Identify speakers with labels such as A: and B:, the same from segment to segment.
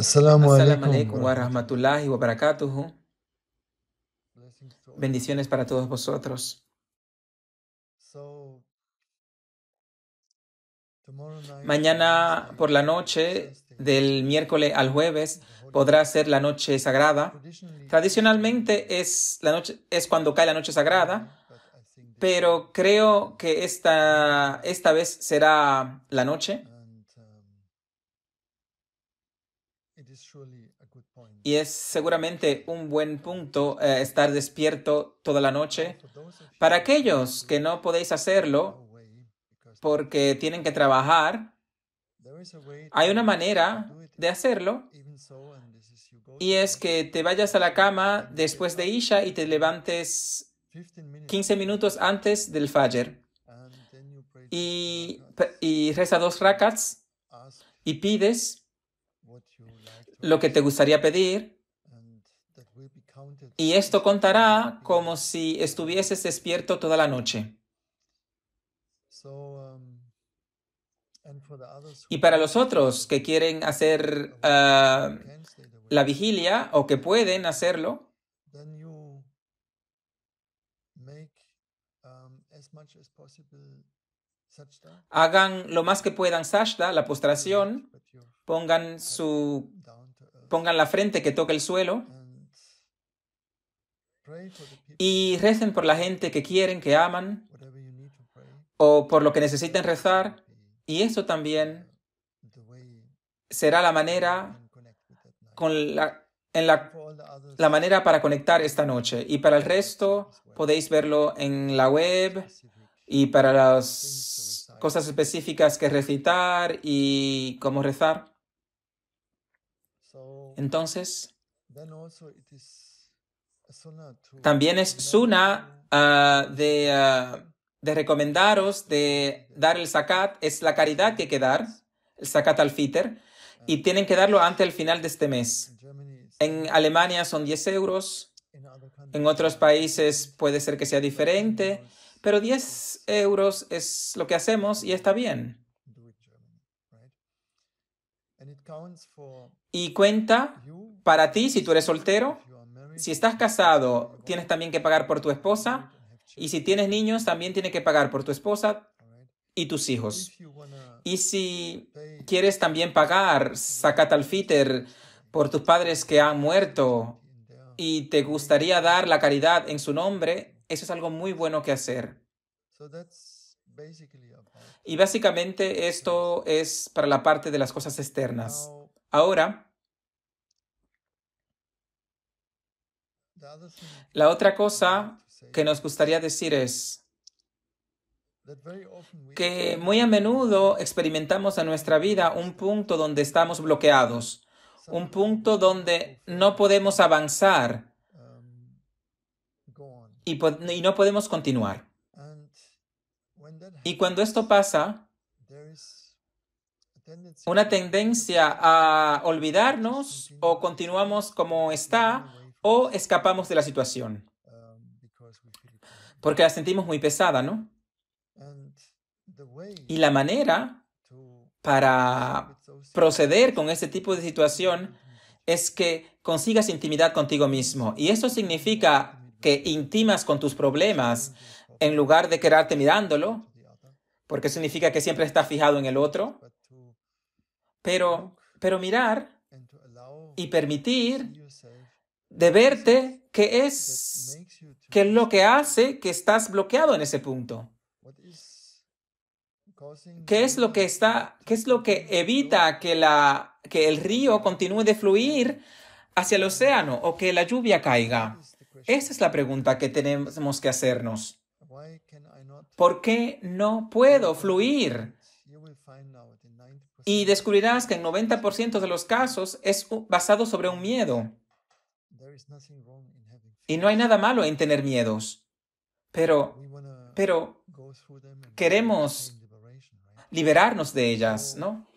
A: Assalamu alaikum wa rahmatullahi wa Bendiciones para todos vosotros. Mañana por la noche, del miércoles al jueves, podrá ser la noche sagrada. Tradicionalmente es, la noche, es cuando cae la noche sagrada, pero creo que esta, esta vez será la noche. Uh, Y es seguramente un buen punto eh, estar despierto toda la noche. Para aquellos que no podéis hacerlo porque tienen que trabajar, hay una manera de hacerlo y es que te vayas a la cama después de Isha y te levantes 15 minutos antes del Fajr y, y reza dos rakats y pides lo que te gustaría pedir y esto contará como si estuvieses despierto toda la noche. Y para los otros que quieren hacer ah, la vigilia o que pueden hacerlo, Hagan lo más que puedan sashta, la postración, pongan, su, pongan la frente que toque el suelo y recen por la gente que quieren, que aman o por lo que necesiten rezar y eso también será la manera con la, en la, la, manera para conectar esta noche. Y para el resto podéis verlo en la web, y para las cosas específicas que recitar y cómo rezar. Entonces, también es suna ah, de, ah, de, recomendaros de dar el zakat, es la caridad que hay que dar, el zakat al fiter, y tienen que darlo antes del final de este mes. En Alemania son 10 euros, en otros países puede ser que sea diferente, pero 10 euros es lo que hacemos y está bien. Y cuenta para ti si tú eres soltero. Si estás casado, tienes también que pagar por tu esposa. Y si tienes niños, también tienes que pagar por tu esposa y tus hijos. Y si quieres también pagar saca al fiter por tus padres que han muerto y te gustaría dar la caridad en su nombre, eso es algo muy bueno que hacer. Y básicamente esto es para la parte de las cosas externas. Ahora, la otra cosa que nos gustaría decir es que muy a menudo experimentamos en nuestra vida un punto donde estamos bloqueados, un punto donde no podemos avanzar y, no podemos continuar. Y cuando esto pasa, una tendencia a olvidarnos o continuamos como está o escapamos de la situación. Um, Porque la sentimos muy pesada, ¿no? Y la manera para proceder con este tipo de situación es que consigas intimidad contigo mismo. Y eso significa que intimas con tus problemas en lugar de quedarte mirándolo, porque significa que siempre estás fijado en el otro. Pero, pero mirar y permitir de verte qué es lo que hace que estás bloqueado en ese punto. ¿Qué es lo que está, qué es lo que evita que la, que el río continúe de fluir hacia el océano o que la lluvia caiga? Esa es la pregunta que tenemos que hacernos. ¿Por qué no puedo fluir? Y descubrirás que en 90% de los casos es basado sobre un miedo. Y no hay nada malo en tener miedos. Pero, pero queremos liberarnos de ellas, ¿no?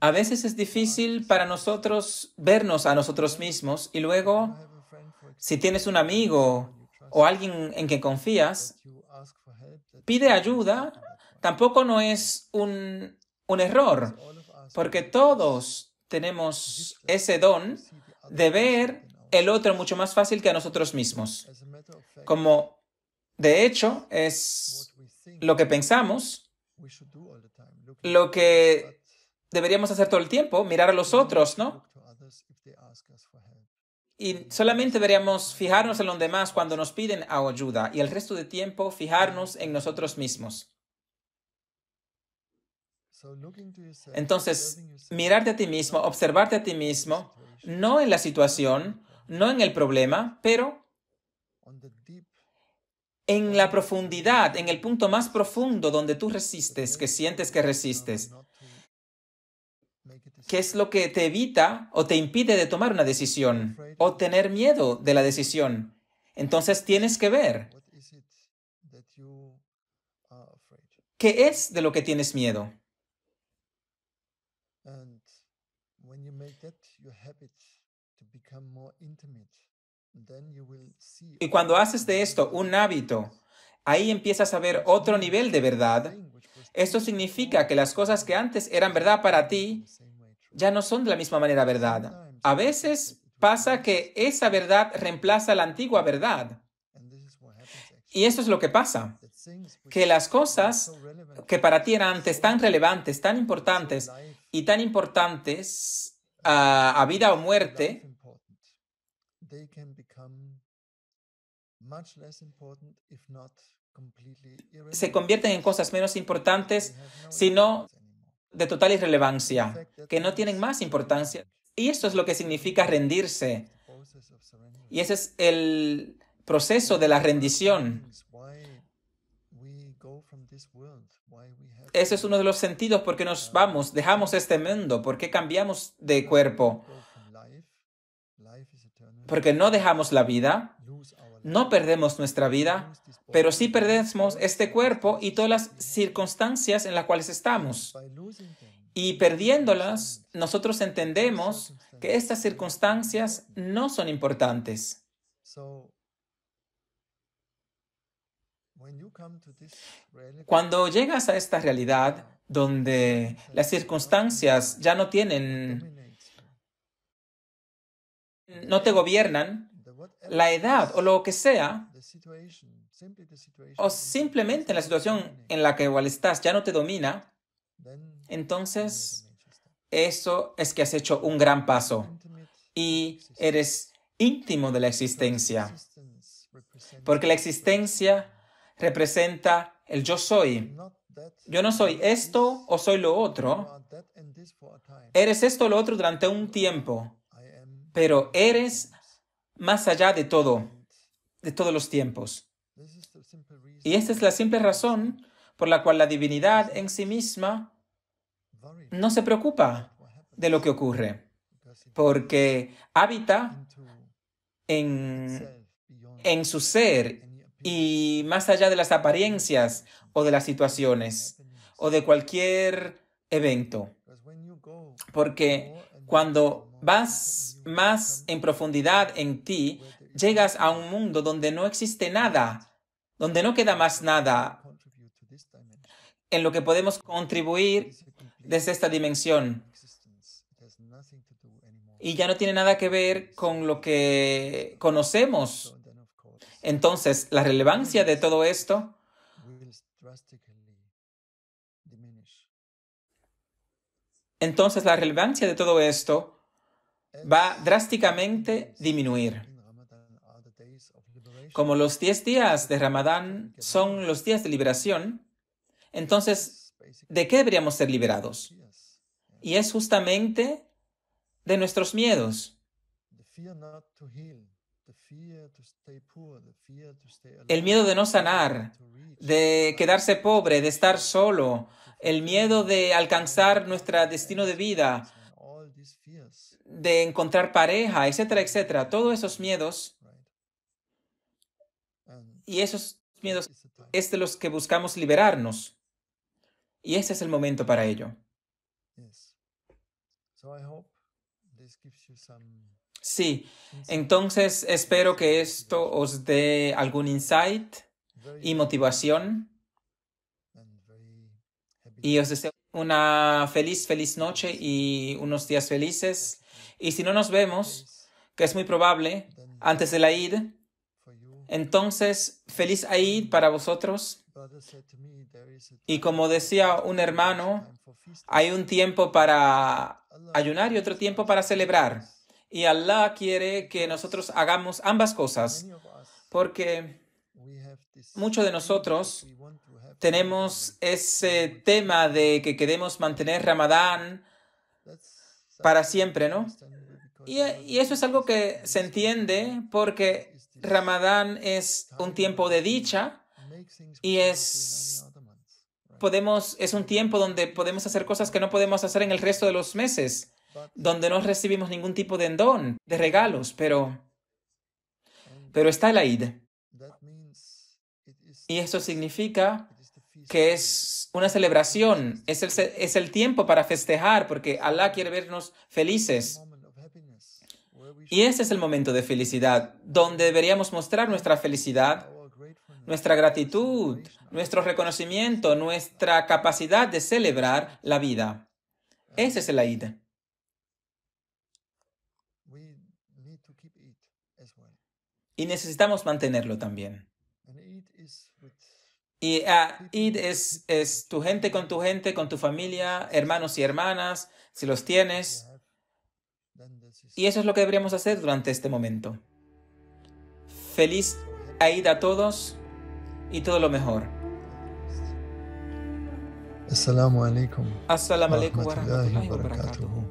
A: A veces es difícil para nosotros vernos a nosotros mismos y luego, si tienes un amigo o alguien en que confías, pide ayuda, tampoco no es un, un error, porque todos tenemos ese don de ver el otro mucho más fácil que a nosotros mismos. Como de hecho es lo que pensamos, lo que deberíamos hacer todo el tiempo, mirar a los otros, ¿no? Y solamente deberíamos fijarnos en los demás cuando nos piden ayuda y el resto de tiempo fijarnos en nosotros mismos. Entonces, mirarte a ti mismo, observarte a ti mismo, no en la situación, no en el problema, pero en la profundidad, en el punto más profundo donde tú resistes, que sientes que resistes. ¿Qué es lo que te evita o te impide de tomar una decisión o tener miedo de la decisión? Entonces tienes que ver qué es de lo que tienes miedo. Y cuando haces de esto un hábito, ahí empiezas a ver otro nivel de verdad. Esto significa que las cosas que antes eran verdad para ti ya no son de la misma manera verdad. A veces pasa que esa verdad reemplaza la antigua verdad. Y eso es lo que pasa, que las cosas que para ti eran antes tan relevantes, tan importantes y tan importantes ah, a vida o muerte, se convierten en cosas menos importantes, sino de total irrelevancia, que no tienen más importancia. Y eso es lo que significa rendirse. Y ese es el proceso de la rendición. Ese es uno de los sentidos por qué nos uh, vamos, dejamos este mundo, por qué cambiamos de cuerpo. Porque no dejamos la vida, no perdemos nuestra vida, pero sí perdemos este cuerpo y todas las circunstancias en las cuales estamos. Y perdiéndolas, nosotros entendemos que estas circunstancias no son importantes. Cuando llegas a esta realidad donde las circunstancias ya no tienen no te gobiernan, la edad o lo que sea, o simplemente la situación en la que igual estás ya no te domina, entonces eso es que has hecho un gran paso y eres íntimo de la existencia, porque la existencia representa el yo soy. Yo no soy esto o soy lo otro. Eres esto o lo otro durante un tiempo pero eres más allá de todo, de todos los tiempos. Y esta es la simple razón por la cual la divinidad en sí misma no se preocupa de lo que ocurre, porque habita en, en su ser y más allá de las apariencias o de las situaciones o de cualquier evento. Porque cuando vas más en profundidad en ti, llegas a un mundo donde no existe nada, donde no queda más nada en lo que podemos contribuir desde esta dimensión. Y ya no tiene nada que ver con lo que conocemos. Entonces, la relevancia de todo esto entonces la relevancia de todo esto va a drásticamente disminuir. Como los 10 días de Ramadán son los días de liberación, entonces, ¿de qué deberíamos ser liberados? Y es justamente de nuestros miedos. El miedo de no sanar, de quedarse pobre, de estar solo, el miedo de alcanzar nuestro destino de vida, de encontrar pareja, etcétera, etcétera. Todos esos miedos y esos miedos es de los que buscamos liberarnos. Y ese es el momento para ello. Sí, entonces espero que esto os dé algún insight y motivación y os deseo una feliz, feliz noche y unos días felices. Y si no nos vemos, que es muy probable, antes de la Eid, entonces feliz Eid para vosotros. Y como decía un hermano, hay un tiempo para ayunar y otro tiempo para celebrar. Y Allah quiere que nosotros hagamos ambas cosas, porque Muchos de nosotros tenemos ese tema de que queremos mantener Ramadán para siempre, ¿no? Y, eso es algo que se entiende porque Ramadán es un tiempo de dicha y es podemos es un tiempo donde podemos hacer cosas que no podemos hacer en el resto de los meses, donde no recibimos ningún tipo de don, de regalos, pero pero está el Aid. Y eso significa que es una celebración, es el, tiempo para festejar, porque Alá quiere vernos felices. Y ese es el momento de felicidad, donde deberíamos mostrar nuestra felicidad, nuestra gratitud, nuestro reconocimiento, nuestra capacidad de celebrar la vida. Ese es el Aid. Y necesitamos mantenerlo también. Y a ah, id es, tu gente con tu gente, con tu familia, hermanos y hermanas, si los tienes. Y eso es lo que deberíamos hacer durante este momento. Feliz Eid a todos y todo lo mejor. Assalamu alaikum. Assalamu alaikum